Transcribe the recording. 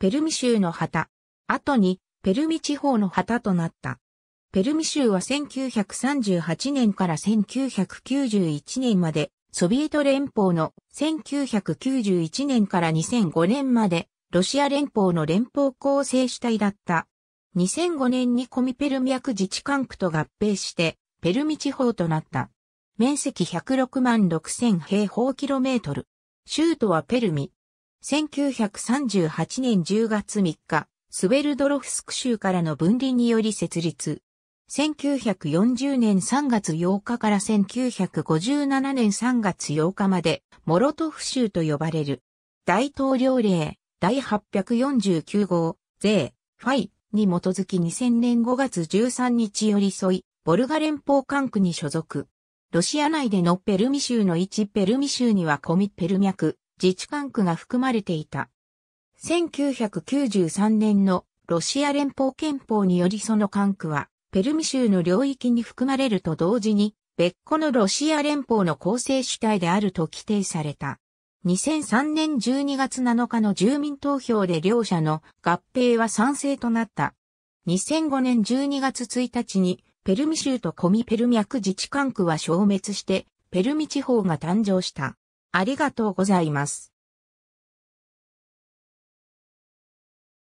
ペルミ州の旗。後に、ペルミ地方の旗となった。ペルミ州は1938年から1991年まで、ソビエト連邦の1991年から2005年まで、ロシア連邦の連邦構成主体だった。2005年にコミペルミャク自治管区と合併して、ペルミ地方となった。面積106万6000平方キロメートル。州都はペルミ。1938年10月3日、スベルドロフスク州からの分離により設立。1940年3月8日から1957年3月8日まで、モロトフ州と呼ばれる。大統領令、第849号、税、ファイに基づき2000年5月13日寄り添い、ボルガ連邦管区に所属。ロシア内でのペルミ州の一ペルミ州にはコミペル脈、自治管区が含まれていた。1993年のロシア連邦憲法によりその管区は、ペルミ州の領域に含まれると同時に、別個のロシア連邦の構成主体であると規定された。2003年12月7日の住民投票で両者の合併は賛成となった。2005年12月1日に、ペルミ州とコミペルミャク自治管区は消滅して、ペルミ地方が誕生した。ありがとうございます。